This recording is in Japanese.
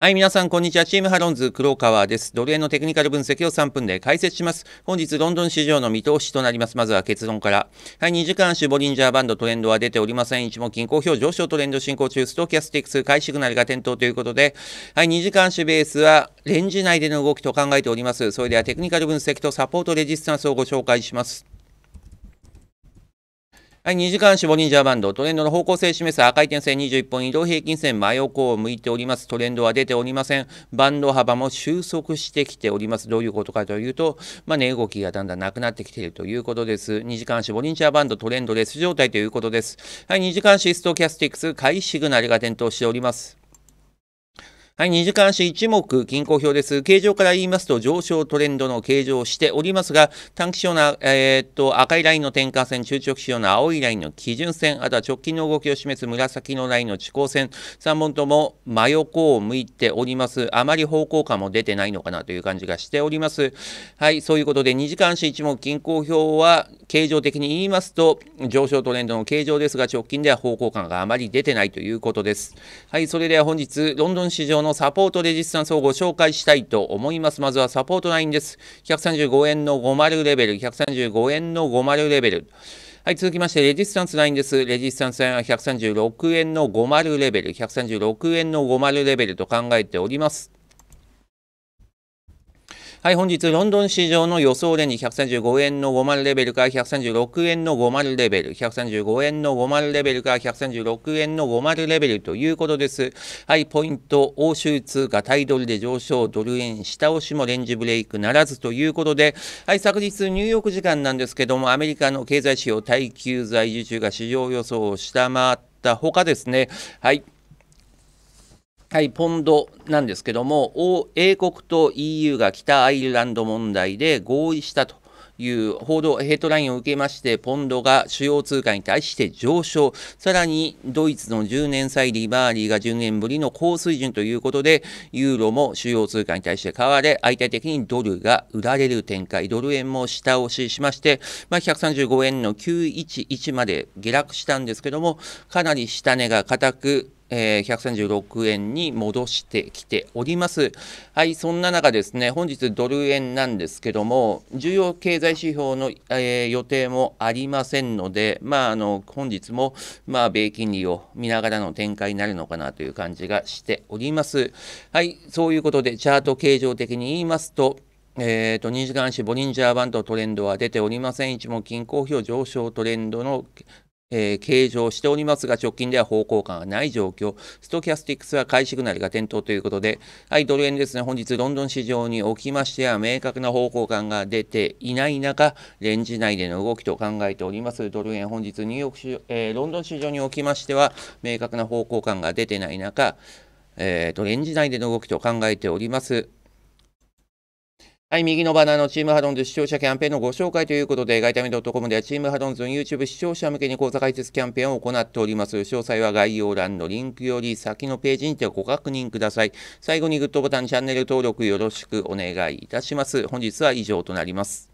はい、皆さん、こんにちは。チームハロンズ、黒川です。ドル円のテクニカル分析を3分で解説します。本日、ロンドン市場の見通しとなります。まずは結論から。はい、2時間足ボリンジャーバンドトレンドは出ておりません。一目均衡表上昇トレンド進行中、ストキャスティックス、買いシグナルが点灯ということで、はい、2時間足ベースは、レンジ内での動きと考えております。それでは、テクニカル分析とサポートレジスタンスをご紹介します。はい、2時間ンジャーバンド、トレンドの方向性示す赤い点線21本移動平均線真横を向いております。トレンドは出ておりません。バンド幅も収束してきております。どういうことかというと、まあ、値動きがだんだんなくなってきているということです。2時間ンジャーバンド、トレンドレス状態ということです。はい、2時間シストキャスティックス、買いシグナルが点灯しております。はい、二時間足一目、均衡表です。形状から言いますと、上昇トレンドの形状をしておりますが、短期指標の、えー、っと赤いラインの転換線、中長期指の青いラインの基準線、あとは直近の動きを示す紫のラインの地高線、3本とも真横を向いております。あまり方向感も出てないのかなという感じがしております。はい、そういうことで、二時間足一目、均衡表は、形状的に言いますと、上昇トレンドの形状ですが、直近では方向感があまり出てないということです。はい、それでは本日、ロンドン市場のサポートレジスタンスをご紹介したいと思います。まずはサポートラインです。135円の50レベル、135円の50レベル。はい、続きまして、レジスタンスラインです。レジスタンスラインは136円の50レベル、136円の50レベルと考えております。はい、本日、ロンドン市場の予想でに135円の50レベルから136円の50レベル、135円の50レベルから136円の50レベルということです。はい、ポイント、欧州通貨、タイドルで上昇、ドル円、下押しもレンジブレイクならずということで、はい、昨日、ニューヨーク時間なんですけども、アメリカの経済指標、耐久財受注が市場予想を下回ったほかですね、はい、はい、ポンドなんですけども、英国と EU が北アイルランド問題で合意したという報道、ヘッドラインを受けまして、ポンドが主要通貨に対して上昇、さらにドイツの10年債利回りが10年ぶりの高水準ということで、ユーロも主要通貨に対して買われ、相対的にドルが売られる展開、ドル円も下押ししまして、まあ、135円の911まで下落したんですけども、かなり下値が固く、えー、136円に戻してきております。はい、そんな中ですね、本日ドル円なんですけども、重要経済指標の、えー、予定もありませんので、まあ、あの本日も、まあ、米金利を見ながらの展開になるのかなという感じがしております。はい、そういうことで、チャート形状的に言いますと、えーと、2時間足ボリンジャーバンドトレンドは出ておりません。一目均衡表上昇トレンドのえー、計上しておりますが、直近では方向感がない状況。ストキャスティックスは買いシグナルが点灯ということで、はい、ドル円ですね、本日ロンドン市場におきましては、明確な方向感が出ていない中、レンジ内での動きと考えております。ドル円本日ニューヨーク市、えー、ロンドン市場におきましては、明確な方向感が出てない中、えーとレンジ内での動きと考えております。はい、右のバナーのチームハドンズ視聴者キャンペーンのご紹介ということで、ガイタミドットコムではチームハドンズの YouTube 視聴者向けに講座解説キャンペーンを行っております。詳細は概要欄のリンクより先のページにてご確認ください。最後にグッドボタン、チャンネル登録よろしくお願いいたします。本日は以上となります。